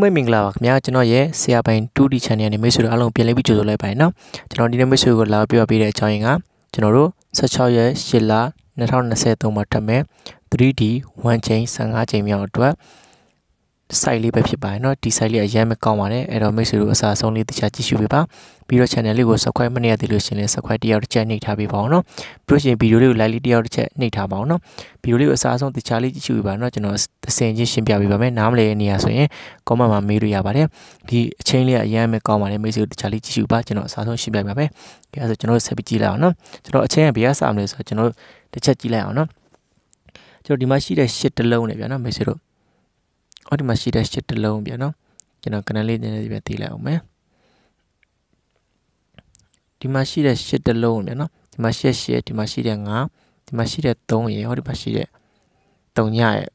အားလုံးမင်္ဂလာပါခင်ဗျာကျွန်တော်ရဲ့ဆရာပိုင် 2D channel နဲ့မိတ်ဆွေတို့အားလုံးပြန်လည်ပြီးကြိုဆိုလိုက်ပါတယ်เนาะကျွန်တော်ဒီနေ့မိတ်ဆွေကိုလာပြောပြတဲ့အကြောင်းရင်းကကျွန်တော်တို့16ရက်8လ2023မှာထပ်မဲ့ 3D 1 chain 15 chain မြောက်အတွက် site လေးပဲဖြစ်ပါတယ်เนาะဒီ site လေးအရင်မကောင်းပါတယ်အဲ့တော့မိတ်ဆွေတို့အစားဆုံးလေးတရားကြည့်ရှုပေးပါပြီးတော့ channel လေးကို subscribe မနေရသေးလို့ရှင်လဲ subscribe တယောက်တစ်ချက်နှိပ်ထားပေးပါအောင်เนาะပြီးလို့ရှင်ဗီဒီယိုလေးကို like လေးတယောက်တစ်ချက်နှိပ်ထားပါအောင်เนาะဗီဒီယိုလေးကိုအစားဆုံးတရားလေးကြည့်ရှုပေးပါเนาะကျွန်တော်အစဉ်ချင်းရှင်းပြပေးပါမယ်နားမလည်တဲ့နေရာဆိုရင် comment မှာမေးလို့ရပါတယ်ဒီအချိန်လေးကအရင်မကောင်းပါတယ်မိတ်ဆွေတို့တရားလေးကြည့်ရှုပါကျွန်တော်အစားဆုံးရှင်းပြပေးပါမယ်ကဲအဲ့ဒါဆိုကျွန်တော်ဆက်ပြီးကြည့်လိုက်အောင်เนาะကျွန်တော်အချိန်ကဘယ်ကစမလဲဆိုတော့ကျွန်တော်တစ်ချက်ကြည့်လိုက်အောင်เนาะကျွန်တော်ဒီမှာရှိတဲ့ shit တစ်လုံးနဲ့ဗျာเนาะမိတ်ဆွေတို့အော်ဒီမှာရှိတဲ့ shit တစ်လုံးပြန်နော်ကျွန်တော်ကနလေးနည်းနည်းပြန်တီးလိုက်အောင်မယ်ဒီမှာရှိတဲ့ shit တစ်လုံးပြန်နော်ဒီမှာရှိတဲ့ shit ဒီမှာရှိတဲ့9ဒီမှာရှိတဲ့3ရေဟောဒီမှာရှိတဲ့3ညရဲ့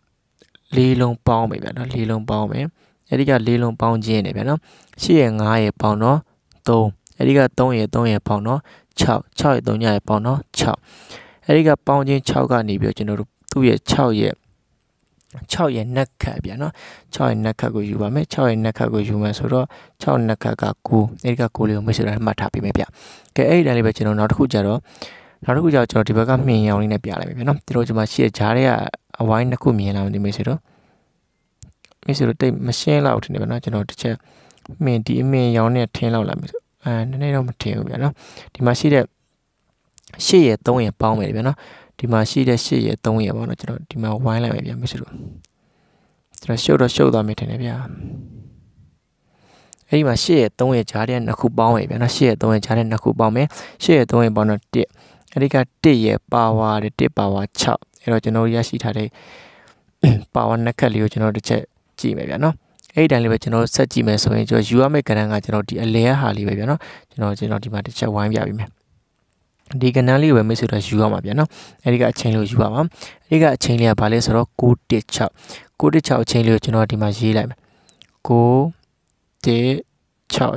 လေးလုံးပေါင်းပဲဗျာနော်လေးလုံးပေါင်းပဲအဲ့ဒီကလေးလုံးပေါင်းခြင်းနေဗျာနော်ရှစ်ရဲ့9ရဲ့ပေါင်းတော့3အဲ့ဒီက3ရဲ့3ရဲ့ပေါင်းတော့6 6ရဲ့3ညရဲ့ပေါင်းတော့6အဲ့ဒီကပေါင်းခြင်း6ကနေပြီးတော့ကျွန်တော်တို့သူ့ရဲ့6ရဲ့6ရဲ့နှက်ခတ်ပြန်နော်6ရဲ့နှက်ခတ်ကိုယူပါမယ်6ရဲ့နှက်ခတ်ကိုယူမယ်ဆိုတော့6နှက်ခတ်က9အဲဒီက9လေးကိုမိတ်ဆွေတို့မှတ်ထားပေးမယ်ဗျကဲအဲ့ဒီတိုင်းလေးပဲကျွန်တော်နောက်တစ်ခုကြတော့နောက်တစ်ခုကြတော့ကျွန်တော်ဒီဘက်ကမြင်ရောင်လေးနဲ့ပြလိုက်မယ်ဗျနော်ဒီလိုကျွန်မရှိတဲ့ဂျားတွေကအဝိုင်းတစ်ခုမြင်လာမယ်ဒီမိတ်ဆွေတို့မိတ်ဆွေတို့တိတ်မရှင်းလောက်ထင်တယ်ဗျနော်ကျွန်တော်တစ်ချက်မြင်ဒီအမြင်ရောင်နဲ့ထင်းလောက်လာမယ်ဆိုအဲနည်းနည်းတော့မထင်ဘူးဗျနော်ဒီမှာရှိတဲ့ရှေ့ရဲ့3ရဲ့ပေါင်းမယ်ဗျနော်ဒီမှာရှိတဲ့၈ရဲ့3ရဲ့ပေါ့နော်ကျွန်တော်ဒီမှာဝိုင်းလိုက်မယ်ဗျာမိတ်ဆွေတို့ကျွန်တော်ရှုပ်တော့ရှုပ်သွားမယ်ထင်တယ်ဗျာအဲ့ဒီမှာ၈ရဲ့3ရဲ့ဂျားတဲ့နှစ်ခုပေါင်းရဗျာနော်၈ရဲ့3ရဲ့ဂျားတဲ့နှစ်ခုပေါင်းမယ်၈ရဲ့3ရဲ့ပေါင်းတော့1အဲ့ဒီက1ရဲ့ပါဝါတဲ့1ပါဝါ6အဲ့တော့ကျွန်တော်ရရှိထားတဲ့ပါဝါနှစ်ခက်လေးကိုကျွန်တော်တစ်ချက်ကြည့်မယ်ဗျာနော်အဲ့ဒီတိုင်းလေးပဲကျွန်တော်ဆက်ကြည့်မယ်ဆိုရင်ကျွန်တော်ယူရမယ့်ကဏ္ဍကကျွန်တော်ဒီအလဲဟာလေးပဲဗျာနော်ကျွန်တော်ကျွန်တော်ဒီမှာတစ်ချက်ဝိုင်းပြပေးမယ်ဒီကဏ္ဍလေးပဲမိတ်ဆွေတို့ယူရမှာဗျာနော်အဲဒီကအချိန်လေးကိုယူပါပါအဲဒီကအချိန်လေးကဘာလဲဆိုတော့916 916အချိန်လေးကိုကျွန်တော်ဒီမှာရေးလိုက်မယ်916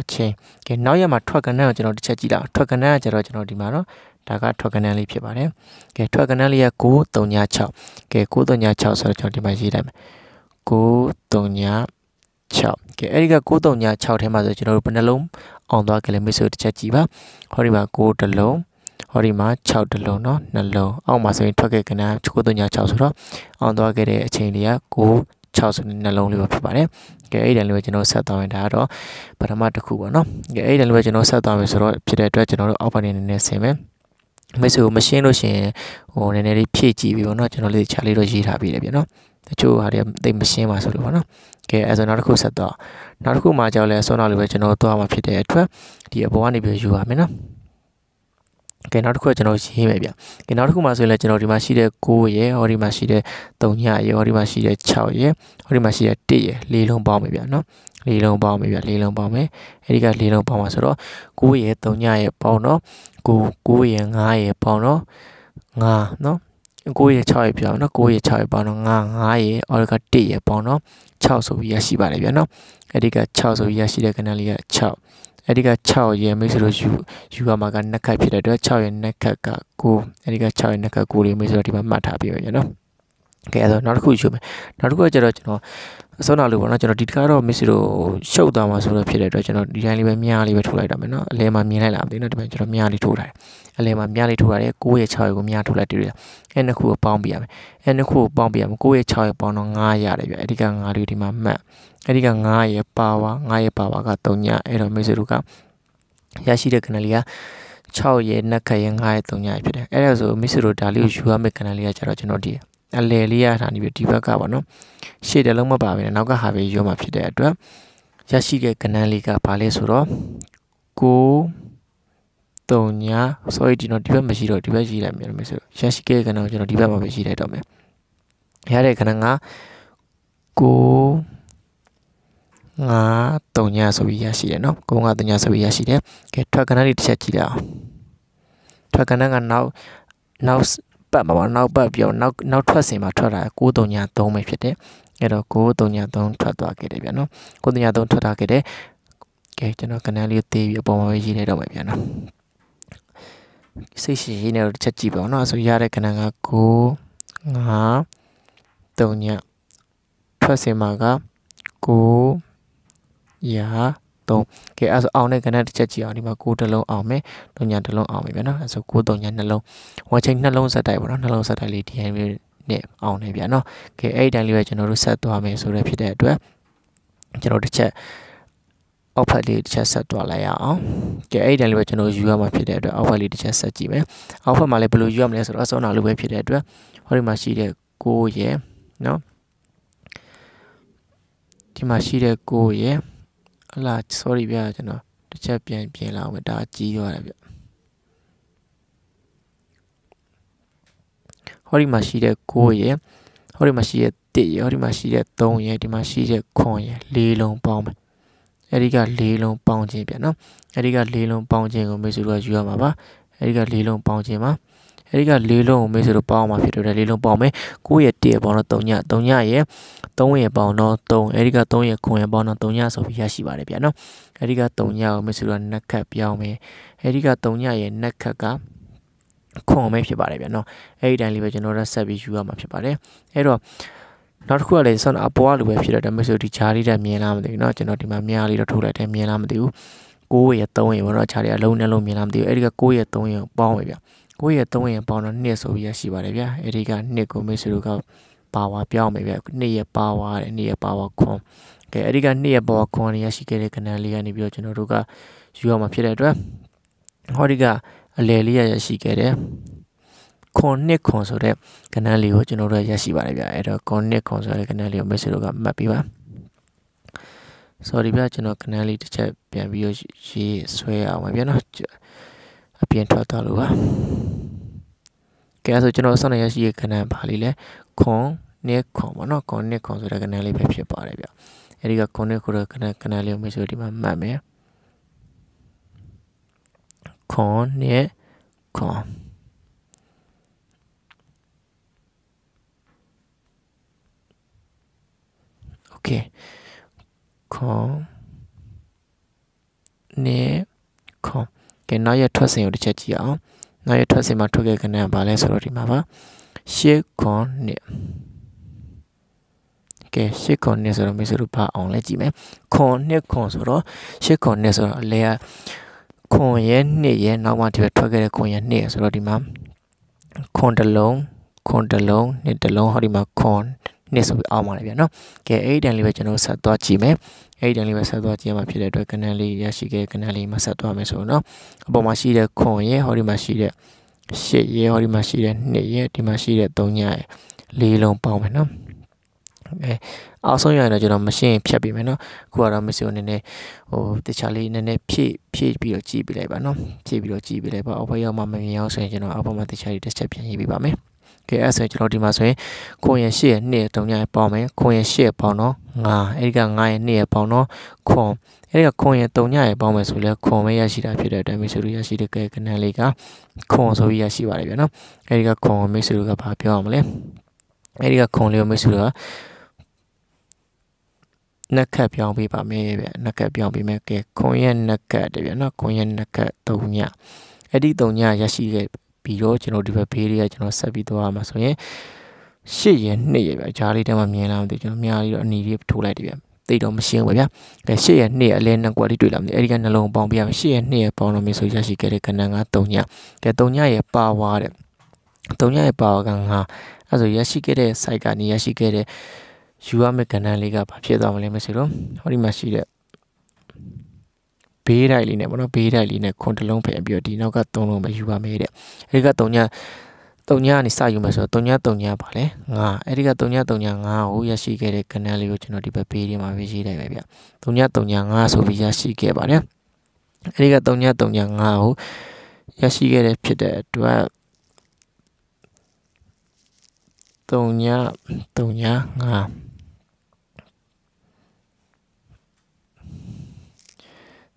အချိန်ကဲနောက်ရမှာထွက်ကဏ္ဍကိုကျွန်တော်တစ်ချက်ကြည့်လာထွက်ကဏ္ဍကကျတော့ကျွန်တော်ဒီမှာနော်ဒါကထွက်ကဏ္ဍလေးဖြစ်ပါတယ်ကဲထွက်ကဏ္ဍလေးက936ကဲ936ဆိုတော့ကျွန်တော်ဒီမှာရေးလိုက်မယ်936 6ကဲအဲ့ဒီက936ထဲမှာဆိုကျွန်တော်တို့ဘယ်နှလုံးအောင်သွားကြလဲမိတ်ဆွေတစ်ချက်ကြည့်ပါဟောဒီမှာ9တလုံးဟောဒီမှာ6တလုံးเนาะနှလုံးအောက်မှာဆိုရင်ထွက်ခဲ့ကဏ္ဍ936ဆိုတော့အောင်သွားခဲ့တဲ့အချိန်လေးက9 6ဆိုတဲ့နှလုံးလေးပဲဖြစ်ပါတယ်။ကဲအဲ့ဒီတန်လေးပဲကျွန်တော်ဆက်သွားရင်ဒါကတော့ပထမတစ်ခုပေါ့နော်။ကဲအဲ့ဒီတန်လေးပဲကျွန်တော်ဆက်သွားမယ်ဆိုတော့ဖြစ်တဲ့အတွက်ကျွန်တော်တို့အောက်ပိုင်းနေနေဆင်မယ်။မိတ်ဆွေကိုမရှင်းလို့ရှင်ဟိုနည်းနည်းလေးဖြည့်ကြည့်ပြီပေါ့နော်။ကျွန်တော်လေးချားလေးတော့ရေးထားပြီးတယ်ပြန်နော်။တချို့ဟာတွေတိတ်မရှင်းပါဆိုလို့ပေါ့နော်။ကဲအဲဆိုနောက်တစ်ခုဆက်သွား။နောက်တစ်ခုမှကြောက်လဲဆောင်းနောက်လေးပဲကျွန်တော်သွားမှာဖြစ်တဲ့အတွက်ဒီအပေါ်ကနေပြီးယူပါမယ်နော်။ကဲနောက်တစ်ခုကကျွန်တော်ရေးမယ်ဗျ။ကဲနောက်တစ်ခုမှာဆိုရင်လည်းကျွန်တော်ဒီမှာရှိတဲ့9ရယ်ဟောဒီမှာရှိတဲ့3ညရယ်ဟောဒီမှာရှိတဲ့6ရယ်ဟောဒီမှာရှိတဲ့1ရယ်လေးလုံးပေါင်းမယ်ဗျနော်။လေးလုံးပေါင်းမယ်ဗျလေးလုံးပေါင်းမယ်။အဲဒီကလေးလုံးပေါင်းမှာဆိုတော့9ရယ်3ညရယ်ပေါင်းတော့9 9ရယ်5ရယ်ပေါင်းတော့9နော်။9ရယ်6ရယ်ပြောင်းနော်9ရယ်6ရယ်ပေါင်းတော့9 5ရယ်အော်ဒီက1ရယ်ပေါင်းတော့6ဆိုပြီးရရှိပါတယ်ဗျနော်။အဲဒီက6ဆိုပြီးရရှိတဲ့ကဏ္ဍလေးက6အဲဒီက6ရဲ့မိတ်ဆိုလို့ယူယူရမှာကနှစ်ခတ်ဖြစ်တဲ့အတွက်6ရဲ့နှစ်ခတ်က9အဲဒီက6ရဲ့နှစ်ခတ်9လေးမိတ်ဆိုတော့ဒီမှာမှတ်ထားပြရရနော်ကဲအဲ့တော့နောက်တစ်ခုယူမယ်နောက်တစ်ခုကကျတော့ကျွန်တော်အစောနောက်လို့ပေါ့နော်ကျွန်တော်ဒီတစ်ခါတော့မစ်စီတို့ရှုပ်သွားမှာဆိုတော့ဖြစ်တဲ့အတွက်ကျွန်တော်ဒီတိုင်းလေးပဲမြားလေးပဲထိုးလိုက်တာမယ်နော်အလဲမှာမြင်လိုက်လားမသိနော်ဒီမှာကျွန်တော်မြားလေးထိုးထားတယ်အလဲမှာမြားလေးထိုးထားတယ်9ရဲ့6ကိုမြားထိုးလိုက်တွေ့ရအဲ့နှစ်ခုကိုပေါင်းပြရမယ်အဲ့နှစ်ခုကိုပေါင်းပြရမယ်9ရဲ့6ကိုပေါင်းတော့9ရတယ်ပြအဲ့ဒီက9လေးဒီမှာမှတ်အဲဒီက9ရဲ့ power 9ရဲ့ power က3ညအဲ့တော့မိတ်ဆွေတို့ကရရှိတဲ့ canal လေးက6ရဲ့နှက်ခရဲ့9ရဲ့3ညဖြစ်တယ်အဲ့ဒါဆိုမိတ်ဆွေတို့ဒါလေးကိုယူရမယ့် canal လေးကကျတော့ကျွန်တော်ဒီအလယ်လေးရတာနေပြီးဒီဘက်ကပါနော်ရှေ့တလုံးမပါဘဲနောက်ကဟာပဲယူမှဖြစ်တဲ့အတွက်ရရှိတဲ့ canal လေးကဘာလဲဆိုတော့9တုံညာ sorry ဒီတော့ဒီဘက်မရှိတော့ဒီဘက်ရှိလိုက်မြန်မယ်ဆိုရရှိခဲ့ကဏ္ဍကိုကျွန်တော်ဒီဘက်မှာပဲရှိလိုက်တော့မယ်ရတဲ့ကဏ္ဍကကို9 3ညဆိုပြီးရရှိတယ်เนาะ9 9 3ညဆိုပြီးရရှိတယ်ကဲထွက်ကဏ္ဍတွေတစ်ချက်ကြည့်ရအောင်ထွက်ကဏ္ဍကနောက်နောက်ပတ်မှာပေါ့နောက်ပတ်ပြီးတော့နောက်နောက်ထွက်စင်မှာထွက်လာ9 3ည3ပဲဖြစ်တယ်အဲ့တော့9 3ည3ထွက်သွားခဲ့တယ်ဗျာနော်9 3ည3ထွက်သွားခဲ့တယ်ကဲကျွန်တော်ကဏ္ဍလေးသေးပြီးအပေါ်မှာပဲရေးလိုက်တော့မယ်ဗျာနော်စိတ်ရှိရေးနေတော့တစ်ချက်ကြည့်ပါဦးနော်ဆိုရတဲ့ကဏ္ဍက9 5 3ညထွက်စင်မှာက9ရာ3ကဲအဲ့ဆိုအောင်တဲ့ကဏ္ဍတစ်ချက်ကြည့်အောင်ဒီမှာကိုတလုံးအောင်မယ်တုံညာတလုံးအောင်ပြီဗျာနော်အဲ့ဆိုကိုတုံညာနှလုံးဝါချိန်နှလုံးဆက်တိုက်ပေါ့နော်နှလုံးဆက်တိုက်လေးဒီဟန်မျိုးနဲ့အောင်နေဗျာနော်ကဲအဲ့ဒီတိုင်းလေးပဲကျွန်တော်တို့ဆက်သွားမယ်ဆိုတော့ဖြစ်တဲ့အတွက်ကျွန်တော်တစ်ချက်အောက်ဖက်လေးတစ်ချက်ဆက်သွားလိုက်ရအောင်။ကဲအဲ့ဒီတိုင်းလေးပဲကျွန်တော်ယူရမှာဖြစ်တဲ့အတွက်အောက်ဖက်လေးတစ်ချက်ဆက်ကြည့်မယ်။အောက်ဖက်မှာလည်းဘယ်လိုယူရမလဲဆိုတော့ဆောင်းနာလိုပဲဖြစ်တဲ့အတွက်ဟောဒီမှာရှိတဲ့ကိုရယ်နော်ဒီမှာရှိတဲ့ကိုရယ်ဟလာ sorry ဗျာကျွန်တော်တစ်ချက်ပြန်ပြင်လာအောင်ဒါကြီးသွားတယ်ဗျဟောဒီမှာရှိတဲ့9ရယ်ဟောဒီမှာရှိတဲ့1ရယ်ဟောဒီမှာရှိတဲ့3ရယ်ဒီမှာရှိတဲ့9ရယ်၄လုံးပေါင်းပဲအဲ့ဒီက၄လုံးပေါင်းခြင်းဗျနော်အဲ့ဒီက၄လုံးပေါင်းခြင်းကိုမိတ်ဆွေတို့ကယူရမှာပါအဲ့ဒီက၄လုံးပေါင်းခြင်းပါအဲဒီကလေးလုံးကိုမေးဆိုတော့ပေါအောင်မှာဖြစ်တော့လေးလုံးပေါအောင်မယ်ကိုရဲ့1ရပေါအောင်တော့3ည3ညရဲ့3ရပေါအောင်တော့3အဲဒီက3ရခွန်ရပေါအောင်တော့3ညဆိုပြီးရရှိပါတယ်ဗျာနော်အဲဒီက3ညကိုမေးဆိုတော့နှက်ခတ်ပြောင်းမယ်အဲဒီက3ညရဲ့နှက်ခတ်ကခွန်ပဲဖြစ်ပါတယ်ဗျာနော်အဲ့ဒီတိုင်းလေးပဲကျွန်တော်တို့ဆက်ပြီးယူရမှာဖြစ်ပါတယ်အဲ့တော့နောက်တစ်ခုကလည်းဆောင်းအပေါ်ကလိုပဲဖြစ်တော့ဒါမှမဟုတ်ဒီဂျားလေးတက်မြင်လားမသိဘူးเนาะကျွန်တော်ဒီမှာမြားလေးတော့ထိုးလိုက်တယ်မြင်လားမသိဘူး9ရက်3ရက်ဘောတော့ဂျားလေးအလုံးနဲ့လုံးမြင်လားမသိဘူးအဲ့ဒီက9ရက်3ရက်ပေါင်းပဲဗျကိုယ့်ရဲ့သုံးရင်ပေါင်းတော့နှစ်ဆိုပြီးရရှိပါတယ်ဗျာအဲဒီကနှစ်ကိုမိတ်ဆွေတို့ကပါဝါပြောင်းမယ်ဗျာနှစ်ရဲ့ပါဝါတဲ့နှစ်ရဲ့ပါဝါခွန်ကဲအဲဒီကနှစ်ရဲ့ပါဝါခွန်ရရှိခဲ့တဲ့ကဏ္ဍလေးကနေပြီးတော့ကျွန်တော်တို့ကယူရမှာဖြစ်တဲ့အတွက်ဟောဒီကအလယ်လေးရရရှိခဲ့တယ်ခွန်နှစ်ခွန်ဆိုတဲ့ကဏ္ဍလေးကိုကျွန်တော်တို့ရရှိပါတယ်ဗျာအဲ့တော့ခွန်နှစ်ခွန်ဆိုတဲ့ကဏ္ဍလေးကိုမိတ်ဆွေတို့ကမှတ်ပြီးပါ sorry ဗျာကျွန်တော်ကဏ္ဍလေးတစ်ချက်ပြန်ပြီးရေးဆွဲအောင်ဗျာနော်အပြင်ထွက်သွားလို့ပါကဲအဲဆိုကျွန်တော်စောင့်နေရရှိရကဏ္ဍပါလေးလဲခွန်နှစ်ခွန်ပေါ့နော်ခွန်နှစ်ခွန်ဆိုတဲ့ကဏ္ဍလေးပဲဖြစ်ပါတယ်ဗျအဲဒီကခွန်နှစ်ခွန်ကဏ္ဍကဏ္ဍလေးကိုမိတ်ဆွေဒီမှာမှတ်မယ်ခွန်နှစ်ခွန်โอเคခွန်နှစ်ကဲနောက်ရထွက်စဉ်ကိုတစ်ချက်ကြည့်အောင်နောက်ရထွက်စဉ်မှာထွက်ခဲ့ကဏ္ဍကဘာလဲဆိုတော့ဒီမှာပါ၈ခွန်နှစ်ကဲ၈ခွန်နှစ်ဆိုတော့မိတ်ဆွေတို့ဘာအောင်လဲကြည့်မယ်ခွန်နှစ်ခွန်ဆိုတော့၈ခွန်နှစ်ဆိုတော့အလဲကခွန်ရဲ့နှစ်ရဲ့နောက်မှဒီဘက်ထွက်ခဲ့တဲ့ခွန်ရဲ့နှစ်ဆိုတော့ဒီမှာခွန်တစ်လုံးခွန်တစ်လုံးနှစ်တစ်လုံးဟောဒီမှာခွန်နှစ်ဆိုပြီးအောက်ပါတယ်ဗျာနော်ကဲအဲ့ဒီတန်လေးပဲကျွန်တော်ဆက်သွားကြည့်မယ်အဲ့ဒီတန်လေးပဲဆက်သွားကြည့်ရမှာဖြစ်တဲ့အတွက်ကဏ္ဍလေးရရှိခဲ့ကဏ္ဍလေးမှာဆက်သွားမယ်ဆိုတော့အပေါ်မှာရှိတဲ့ခွန်ရဲ့ဟောဒီမှာရှိတဲ့ရှစ်ရဲ့ဟောဒီမှာရှိတဲ့နှစ်ရဲ့ဒီမှာရှိတဲ့သုံးညရဲ့လေးလုံးပေါင်းမယ်နော်အဲအောက်ဆုံးရရင်တော့ကျွန်တော်မရှင်းဖြတ်ပြီးမယ်နော်ခုကတော့မရှင်းနည်းနည်းဟိုတခြားလေးနည်းနည်းဖြည့်ဖြည့်ပြီးတော့ကြည့်ပြလိုက်ပါနော်ဖြည့်ပြီးတော့ကြည့်ပြလိုက်ပါအောက်ဘက်ရောက်မှမမြင်အောင်ဆိုရင်ကျွန်တော်အောက်ဘက်မှာတခြားလေးတစ်ချက်ပြန်ရေးပြပါမယ်ကဲအဲ့ဆိုရင်ကျွန်တော်ဒီမှာဆိုရင်ခွန်ရ၈ရဲ့2ရဲ့3ရဲ့ပေါင်းမယ်ခွန်ရ၈ရဲ့ပေါင်းတော့9အဲ့ဒီက9ရဲ့2ရဲ့ပေါင်းတော့ခွန်အဲ့ဒီကခွန်ရဲ့3ရဲ့ပေါင်းမယ်ဆိုလဲခွန်ပဲရရှိတာဖြစ်တဲ့အတွက်မိတ်ဆွေတို့ရရှိတဲ့ကဲကဏ္ဍလေးကခွန်ဆိုပြီးရရှိပါတယ်ဗျာနော်အဲ့ဒီကခွန်ကိုမိတ်ဆွေတို့ကဘာပြောအောင်မလဲအဲ့ဒီကခွန်လေးကိုမိတ်ဆွေတို့ကနက်ခတ်ပြောင်းပေးပါမယ်ဗျနက်ခတ်ပြောင်းပေးမယ်ကဲခွန်ရဲ့နက်ခတ်တပြနော်ခွန်ရဲ့နက်ခတ်3ညအဲ့ဒီ3ညရရှိခဲ့ပြီးတော့ကျွန်တော်ဒီဘက်ဘေးတွေကကျွန်တော်ဆက်ပြီးသွားရမှာဆိုရင်ရှစ်ရက်နှစ်ရက်ပဲဂျားလေးတန်းမှမြင်လာမသိကျွန်တော်မြားလေးတော့အနီလေးထိုးလိုက်တယ်ဗျသိတော့မရှင်းဘူးဗျာအဲရှစ်ရက်နှစ်ရက်အလဲနှစ်ကွက်လေးတွေ့လာမသိအဲ့ဒီကနှလုံးပေါင်းပြရမယ်ရှစ်ရက်နှစ်ရက်ပေါင်းလို့မျိုးဆိုရရှိခဲ့တဲ့ကဏ္ဍက3ညကဲ3ညရဲ့ပါဝါတဲ့3ညရဲ့ပါဝါကငါအဲ့ဆိုရရှိခဲ့တဲ့ site ကနေရရှိခဲ့တဲ့ယူရမယ့်ကဏ္ဍလေးကဘာဖြစ်သွားမလဲမသိတော့ဟောဒီမှာရှိတဲ့ဘေးတိုက်လေးနဲ့ပေါ့နော်ဘေးတိုက်လေးနဲ့ခွန်တစ်လုံးဖယ်ပြီးတော့ဒီနောက်ကသုံးလုံးပဲယူပါမယ်တဲ့အဲဒီကသုံးညသုံးညကနေစယူမယ်ဆိုတော့သုံးညသုံးညပါလေငါအဲဒီကသုံးညသုံးညငါကိုရရှိခဲ့တဲ့ကဏ္ဍလေးကိုကျွန်တော်ဒီဘက်ဘေးထဲမှာပဲရေးလိုက်ပဲဗျသုံးညသုံးညငါဆိုပြီးရရှိခဲ့ပါတယ်အဲဒီကသုံးညသုံးညငါကိုရရှိခဲ့တဲ့ဖြစ်တဲ့အတွက်သုံးညသုံးညငါ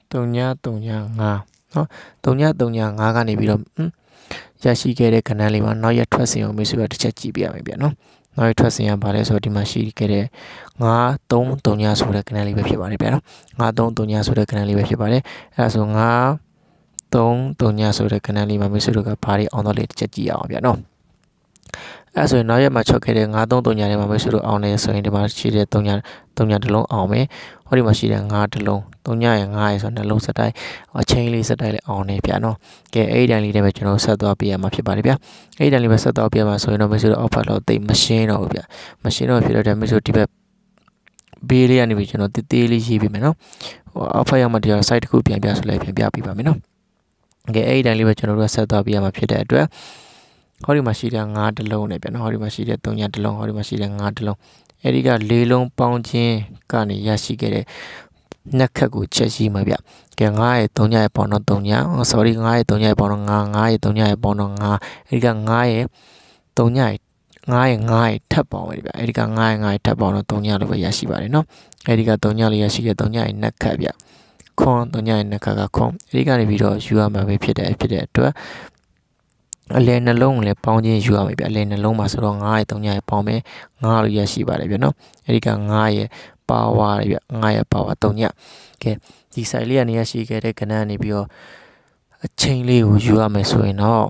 3935နော်3935ကနေပြီးတော့ရရှိခဲ့တဲ့ကဏ္ဍလေးမှာနောက်ရထွက်စဉ်ကိုမိတ်ဆွေကတစ်ချက်ကြည့်ပြရမယ်ဗျနော်နောက်ရထွက်စဉ်ကဘာလဲဆိုတော့ဒီမှာရှိခဲ့တဲ့9339ဆိုတဲ့ကဏ္ဍလေးပဲဖြစ်ပါတယ်ဗျနော်9339ဆိုတဲ့ကဏ္ဍလေးပဲဖြစ်ပါတယ်အဲဒါဆို9 3 3ညဆိုတဲ့ကဏ္ဍလေးမှာမိတ်ဆွေတို့ကဘာတွေအောင်တော့လေးတစ်ချက်ကြည့်ရအောင်ဗျနော်အဲ့ဆိုရင်နောက်ရက်မှာချက်ခဲ့တဲ့933ညထဲမှာပဲဆိုလို့အောင်နေဆိုရင်ဒီမှာရှိတဲ့3ည3ညတစ်လုံးအောင်မယ်ဟောဒီမှာရှိတဲ့9တစ်လုံး3ညရ9ရဆိုတော့နှလုံးစက်တိုင်းအချင်းလေးစက်တိုင်းလည်းအောင်နေဗျာနော်ကဲအဲ့ဒီတိုင်းလေးနဲ့ပဲကျွန်တော်ဆက်သွားပြရမှာဖြစ်ပါတယ်ဗျာအဲ့ဒီတိုင်းလေးပဲဆက်သွားပြရမှာဆိုရင်တော့မဆိုတော့ offer တော့တိတ်မရှင်းတော့ဘူးဗျာမရှင်းတော့ဖြစ်တော့တယ်မဆိုဒီဘက်ဘေးလေးကနေပြီးကျွန်တော်တည်သေးလေးရေးပေးမယ်နော်ဟို offer ရောက်မှဒီ site တစ်ခုပြန်ပြဆိုလဲပြန်ပြပေးပါမယ်နော်ကဲအဲ့ဒီတိုင်းလေးပဲကျွန်တော်တို့ကဆက်သွားပြရမှာဖြစ်တဲ့အတွက်ဟောဒီမှာရှိတဲ့9တလုံးနဲ့ပြန်ဟောဒီမှာရှိတဲ့3ညတလုံးဟောဒီမှာရှိတဲ့9တလုံးအဲဒီက၄လုံးပေါင်းခြင်းကနေရရှိခဲ့တဲ့နှစ်ခက်ကိုချက်ရှိမှာဗျ။ကဲ9ရဲ့3ညရဲ့ပေါင်းတော့3ည sorry 9ရဲ့3ညရဲ့ပေါင်းတော့9 9ရဲ့3ညရဲ့ပေါင်းတော့9အဲဒီက9ရဲ့3ညရဲ့9ရဲ့9ရဲ့ထပ်ပေါင်းပဲဗျ။အဲဒီက9ရဲ့9ရဲ့ထပ်ပေါင်းတော့3ညလို့ပဲရရှိပါတယ်နော်။အဲဒီက3ညလေးရရှိတဲ့3ညရဲ့နှစ်ခက်ဗျ။ခွန်3ညရဲ့နှစ်ခက်ကခွန်အဲဒီကနေပြီးတော့ယူရမှာပဲဖြစ်တယ်ဖြစ်တဲ့အတွက်အလဲနှလုံးကိုလည်းပေါင်းခြင်းယူရမယ်ဗျအလဲနှလုံးမှာဆိုတော့9ရဲ့3ရဲ့ပေါင်းမယ်9လို့ရရှိပါတယ်ဗျနော်အဲ့ဒီက9ရဲ့ power တွေဗျ9ရဲ့ power 3ညကဲဒီ site လေးကနေရရှိခဲ့တဲ့ကဏ္ဍကနေပြီးတော့အချိန်လေးကိုယူရမယ်ဆိုရင်တော့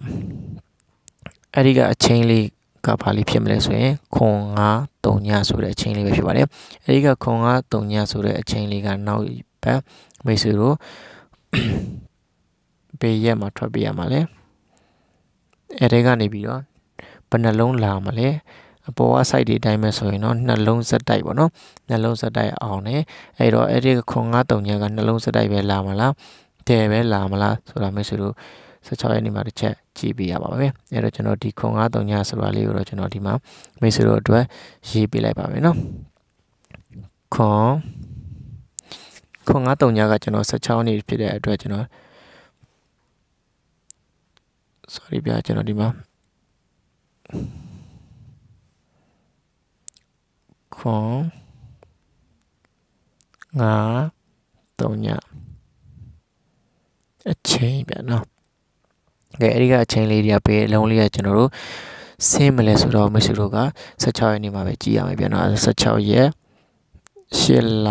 အဲ့ဒီကအချိန်လေးကဘာလေးဖြစ်မလဲဆိုရင်ခွန်9 3ညဆိုတဲ့အချိန်လေးပဲဖြစ်ပါတယ်အဲ့ဒီကခွန်9 3ညဆိုတဲ့အချိန်လေးကနောက်ပတ်မိတ်ဆွေတို့ဘေးရက်မှာထွက်ပြရမှာလဲအဲ့တဲကနေပြီးတော့ဘယ်နှလုံးလာမလဲအပေါ်က site တွေအတိုင်းပဲဆိုရင်တော့နှလုံးဆက်တိုက်ပေါ့နော်နှလုံးဆက်တိုက်အောင်တယ်အဲ့တော့အဲ့ဒီခွန်9 3ညကနှလုံးဆက်တိုက်ပဲလာမလားတယ်ပဲလာမလားဆိုတာမိတ်ဆွေတို့16ရက်နေ့မှာတစ်ချက်ကြည့်ပြရပါမယ်အဲ့တော့ကျွန်တော်ဒီခွန်9 3ညဆိုတာလေးကိုတော့ကျွန်တော်ဒီမှာမိတ်ဆွေတို့အတွက်ရေးပြလိုက်ပါမယ်နော်ခွန်ခွန်9 3ညကကျွန်တော်16ရက်နေ့ဖြစ်တဲ့အတွက်ကျွန်တော် sorry ဗျာကျွန်တော်ဒီမှာခွန်ငါတုံညအချိန်ဗျာနော်ကဲအဲ့ဒီကအချိန်လေးတွေကပေးအလုံးလေးကကျွန်တော်တို့ဆင်းမလဲဆိုတော့မိတ်ဆွေတို့က16ရက်နေ့မှာပဲကြည်ရမယ်ဗျာနော်16ရက်8လ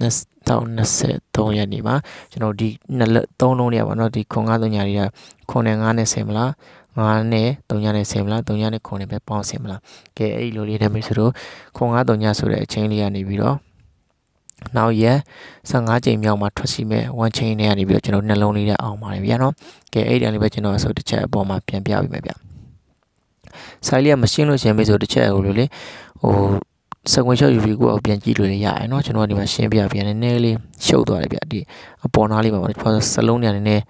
2023ရက်နေ့မှာကျွန်တော်ဒီနှစ်လက်သုံးလုံးတွေကပေါ့နော်ဒီခွန်9 3ညတွေကခွန်နဲ့9နဲ့10မလား9နဲ့3ညနဲ့10မလား3ညနဲ့9နဲ့ပဲပေါင်း10မလားကဲအဲ့ဒီလိုလေးနဲ့မိတ်ဆွေတို့ခွန်9 3ညဆိုတဲ့အချိန်လေးကနေပြီးတော့နောက်ရက်15ချိန်မြောက်မှာထွက်ရှိမဲ့ one chain တွေကနေပြီးတော့ကျွန်တော်နှလုံးလေးနဲ့အောင်ပါတယ်ဗျာနော်ကဲအဲ့ဒီအတိုင်းလေးပဲကျွန်တော်အစိုးတစ်ချက်အပေါ်မှာပြန်ပြပေးမယ်ဗျာဆိုင်လေးကမရှင်းလို့ရှင်ပြီဆိုတစ်ချက်ဟိုလိုလေဟိုစကွန်ရှော့ယူပြီးကိုယ်အောင်ပြန်ကြည့်လို့လည်းရတယ်เนาะကျွန်တော်ကဒီမှာရှင်းပြပြန်နည်းနည်းလေးရှုပ်သွားတယ်ဗျဒီအပေါ်နားလေးမှာပေါ့ဒီစလုံးညာနည်းနည်း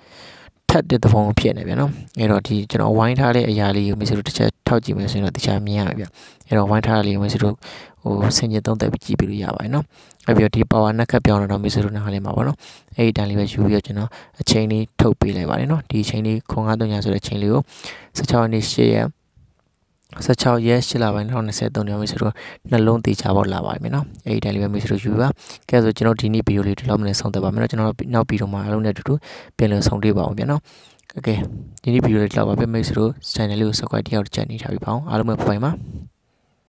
ထက်တဲ့သဘောဖြစ်နေဗျเนาะအဲ့တော့ဒီကျွန်တော်ဝိုင်းထားတဲ့အရာလေးကိုမေးစလို့တစ်ချက်ထောက်ကြည့်မယ်ဆိုရင်တော့တခြားမြင်ရမယ်ဗျအဲ့တော့ဝိုင်းထားတာလေးကိုမေးစလို့ဟိုဆင်ခြင်သုံးသပ်ပြီးကြည့်ပြီးလို့ရပါတယ်เนาะအဲ့ပြီးတော့ဒီ power နှက်ခတ်ပြောင်းတော့မေးစလို့နားလေးမှာပေါ့เนาะအဲ့ဒီတန်လေးပဲယူပြီးတော့ကျွန်တော်အချိန်လေးထုတ်ပေးလိုက်ပါတယ်เนาะဒီအချိန်လေး953ညဆိုတဲ့အချိန်လေးကို16ရက်နေ့8ရက်16ရက်8လပိုင်း2023ညမိတ်ဆွေတို့နှလုံးသေးချပေါ်လာပါပြီနော်အဲ့ဒီတိုင်းလေးပဲမိတ်ဆွေတို့ယူပါကဲဆိုကျွန်တော်ဒီနေ့ဗီဒီယိုလေးဒီလောက်မနဲ့ဆုံးသက်ပါမယ်နော်ကျွန်တော်နောက်ဗီဒီယိုမှာအလုံးနဲ့အတူတူပြန်လည်ဆုံတွေ့ပါအောင်ပြန်နော်โอเคဒီနေ့ဗီဒီယိုလေးဒီလောက်ပါပဲမိတ်ဆွေတို့ channel လေးကို subscribe တရားတို့ channel ထားပြီးပါအောင်အားလုံးပဲဘိုင်ပါ